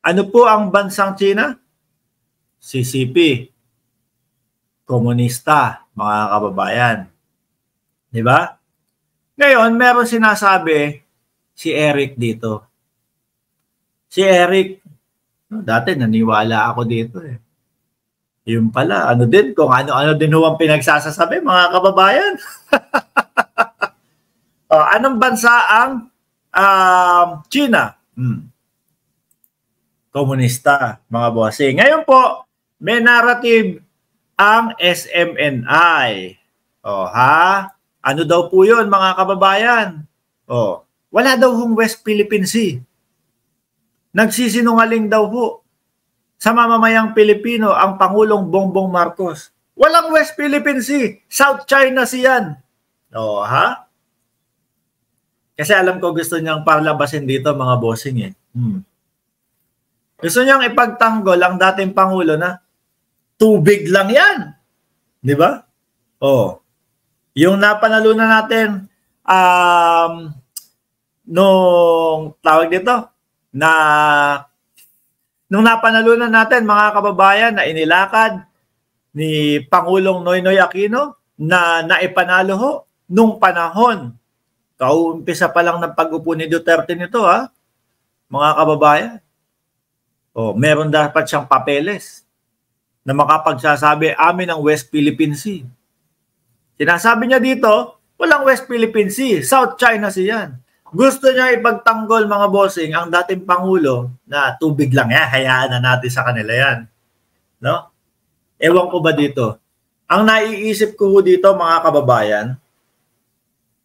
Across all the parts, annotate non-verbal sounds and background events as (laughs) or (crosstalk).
Ano po ang bansang China? CCP. Komunista, mga kababayan. Di ba? Ngayon, meron sinasabi si Eric dito. Si Eric, dati naniwala ako dito eh. Yun pala, ano din, kung ano-ano din huwag ang pinagsasasabi, mga kababayan. (laughs) oh, anong bansa ang uh, China? Hmm komunista, mga bossing. Ngayon po, may narrative ang SMNI. O ha? Ano daw po yun mga kababayan? O, wala daw hong West Philippine Sea. Nagsisinungaling daw po sa mamamayang Pilipino ang Pangulong Bongbong Marcos. Walang West Philippine Sea. South China Sea yan. O ha? Kasi alam ko gusto niyang parlabasin dito mga bossing eh. Hmm. Gusto niyang ipagtanggol ang dating Pangulo na tubig lang yan. Di ba? Oh. Yung napanalunan natin um, nung tawag dito na nung napanalunan natin mga kababayan na inilakad ni Pangulong Noynoy Aquino na naipanalo ho nung panahon. Kauumpisa pa lang ng pag-upo ni Duterte nito ha, mga kababayan. O, oh, meron dapat siyang papeles na makapagsasabi amin ang West Philippine Sea. Sinasabi niya dito, walang West Philippine Sea, South China Sea yan. Gusto niya ipagtanggol mga bossing ang dating Pangulo na tubig lang yan, hayaan na natin sa kanila yan. No? Ewan ko ba dito? Ang naiisip ko dito mga kababayan,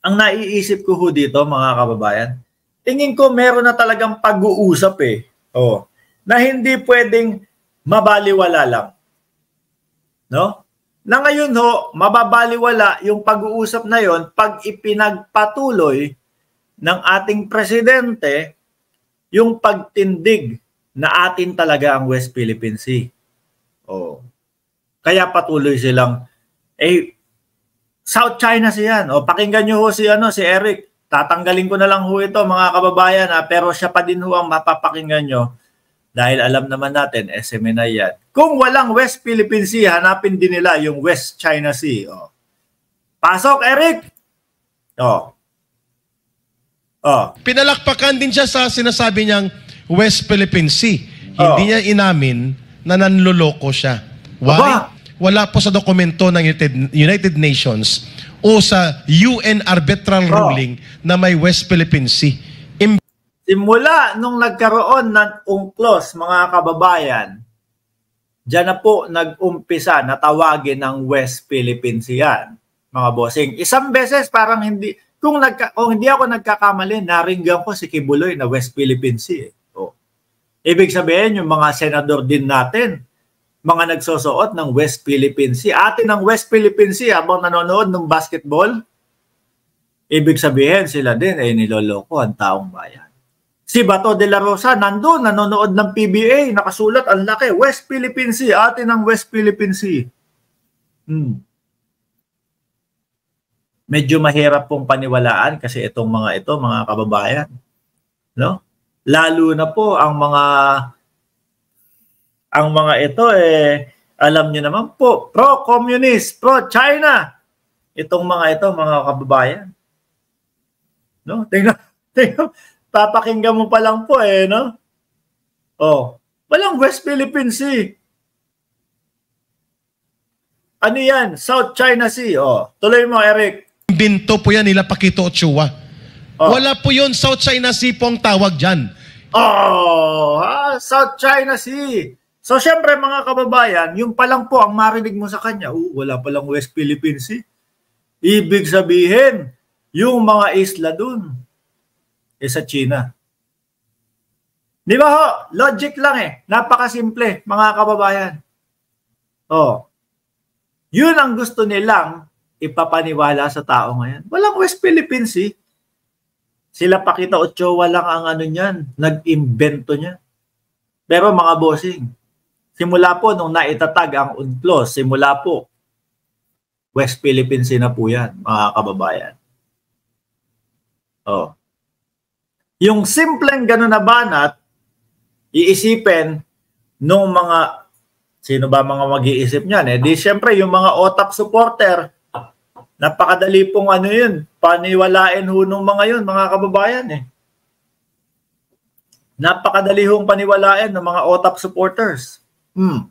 ang naiisip ko dito mga kababayan, tingin ko meron na talagang pag-uusap eh. Oh, na hindi pwedeng mabaliwala lang. No? Na ngayon ho, mababaliwala yung pag-uusap na yon pag ipinagpatuloy ng ating presidente yung pagtindig na atin talaga ang West Philippine Sea. Oh. Kaya patuloy silang eh South China siya. O pakinggan niyo ho si ano si Eric. Tatanggalin ko na lang ho ito mga kababayan ha, pero siya pa din ho ang mapapakinggan niyo dahil alam naman natin, SMN na yan. Kung walang West Philippine Sea, hanapin din nila yung West China Sea. Oh. Pasok, Eric! Oh. Oh. Pinalakpakan din siya sa sinasabi niyang West Philippine Sea. Oh. Hindi niya inamin na nanloloko siya. Why? Aba. Wala po sa dokumento ng United, United Nations o sa UN arbitral oh. ruling na may West Philippine Sea. Simula nung nagkaroon ng UNCLOS, mga kababayan, dyan na po nag-umpisa na tawagin ng West Philippines yan, mga bossing. Isang beses parang hindi, kung, nagka, kung hindi ako nagkakamali, naringgan ko si Kibuloy na West Philippines eh. Oh. Ibig sabihin, yung mga senador din natin, mga nagsusuot ng West Philippines Sea. Atin ng West Philippines Sea habang nanonood ng basketball, ibig sabihin sila din ay eh, niloloko ang taong bayan. Si Bato de la Rosa nandoon, nanonood ng PBA, nakasulat, ang laki, West Philippine Sea, atin ang West Philippine Sea. Hmm. Medyo mahirap pong paniwalaan kasi itong mga ito, mga kababayan. No? Lalo na po ang mga ang mga ito eh alam niyo naman po, pro-communist, pro-China. Itong mga ito, mga kababayan. No? Tingnan, (laughs) tingnan, papakinggan mo pa lang po eh, no? Oh, walang West Philippine Sea. Ano yan? South China Sea. Oh, tuloy mo, Eric. Binto po yan nila Pakito Ochoa. Oh. Wala po yun, South China Sea po ang tawag dyan. Oh, ha? South China Sea. So, syempre mga kababayan, yung palang po ang marinig mo sa kanya, uh, wala palang West Philippine Sea. Ibig sabihin, yung mga isla dun, eh sa China. Di ba ho? Logic lang eh. Napakasimple, mga kababayan. Oh. Yun ang gusto nilang ipapaniwala sa tao ngayon. Walang West Philippines eh. Sila pakita ocho lang ang ano niyan, nag-imbento niya. Pero mga bossing, simula po nung naitatag ang UNCLOS, simula po, West Philippine Sea na po yan, mga kababayan. Oh. Yung simpleng gano'n na banat, iisipin nung mga, sino ba mga mag-iisip niyan? Eh, di syempre yung mga otak supporter, napakadali pong ano yun, paniwalain ho nung mga yun, mga kababayan eh. Napakadali hong paniwalain ng mga otak supporters. Hmm.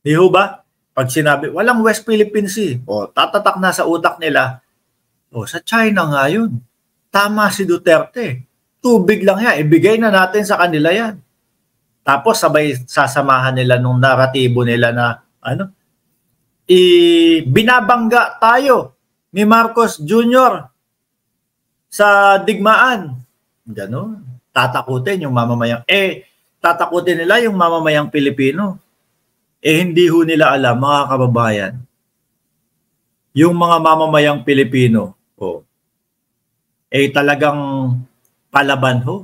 Di ho ba? Pag sinabi, walang West Philippine Sea, o tatatak na sa utak nila, o sa China nga yun tama si Duterte. Tubig lang yan. Ibigay na natin sa kanila yan. Tapos sabay sasamahan nila nung naratibo nila na ano, i binabangga tayo ni Marcos Jr. sa digmaan. Ganon. Tatakutin yung mamamayang. Eh, tatakutin nila yung mamamayang Pilipino. Eh, hindi ho nila alam, mga kababayan. Yung mga mamamayang Pilipino, oh, eh talagang palaban ho.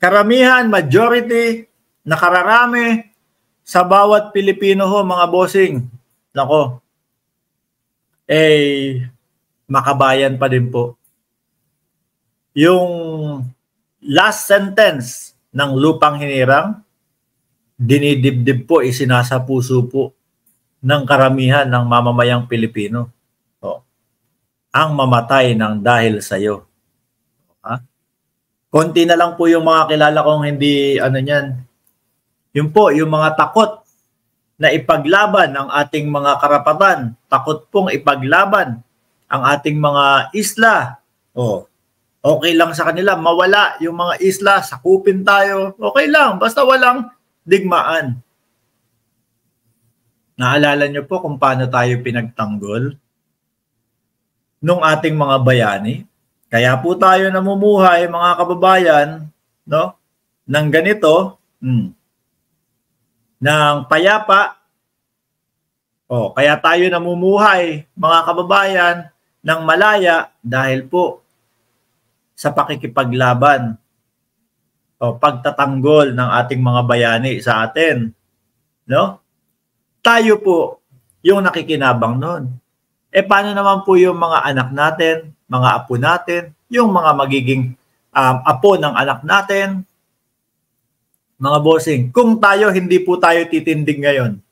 Karamihan, majority, nakararami sa bawat Pilipino ho mga bossing. Nako, eh makabayan pa din po. Yung last sentence ng lupang hinirang, dinidibdib po, isinasapuso po ng karamihan ng mamamayang Pilipino ang mamatay ng dahil sa iyo. Ha? Konti na lang po yung mga kilala kong hindi ano niyan. Yung po, yung mga takot na ipaglaban ang ating mga karapatan, takot pong ipaglaban ang ating mga isla. Oh, okay lang sa kanila, mawala yung mga isla, sakupin tayo, okay lang, basta walang digmaan. Naalala niyo po kung paano tayo pinagtanggol? ng ating mga bayani. Kaya po tayo namumuhay eh, mga kababayan, no? Nang ganito, mm, ng payapa. O, kaya tayo namumuhay eh, mga kababayan ng malaya dahil po sa pakikipaglaban o pagtatanggol ng ating mga bayani sa atin, no? Tayo po yung nakikinabang noon. E paano naman po yung mga anak natin, mga apo natin, yung mga magiging um, apo ng anak natin, mga bossing, kung tayo hindi po tayo titindig ngayon,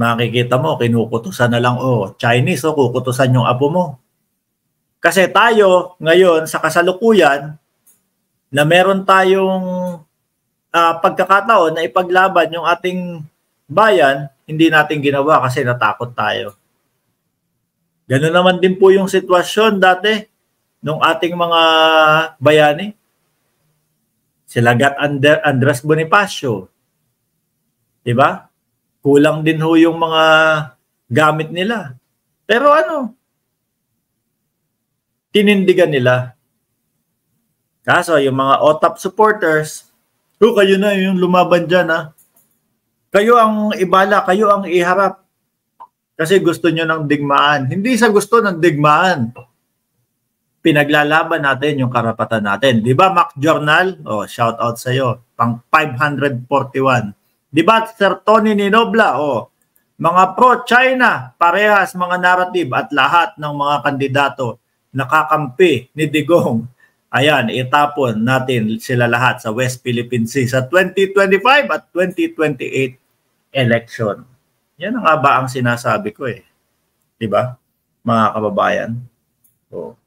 makikita mo, kinukutusan na lang, oh, Chinese, oh, kukutusan yung apo mo. Kasi tayo ngayon sa kasalukuyan na meron tayong uh, pagkakataon na ipaglaban yung ating bayan, hindi natin ginawa kasi natakot tayo. Ganun naman din po yung sitwasyon dati nung ating mga bayani. Sila Gat Andres Bonifacio. 'Di ba? Kulang din ho yung mga gamit nila. Pero ano? Tinindigan nila. Kaso yung mga OTAP supporters, oh, kayo na yung lumaban dyan ha. Ah. Kayo ang ibala, kayo ang iharap. Kasi gusto nyo ng digmaan. Hindi sa gusto ng digmaan. Pinaglalaban natin yung karapatan natin. Di ba, Mac Journal? Oh, shout out sa'yo. Pang 541. Di ba, Sir Tony Ninobla? Oh, mga pro-China, parehas mga narrative at lahat ng mga kandidato nakakampi ni Digong. Ayan, itapon natin sila lahat sa West Philippine Sea sa 2025 at 2028 election. Yan ang nga ba ang sinasabi ko eh. 'Di ba? Mga kababayan. So, oh.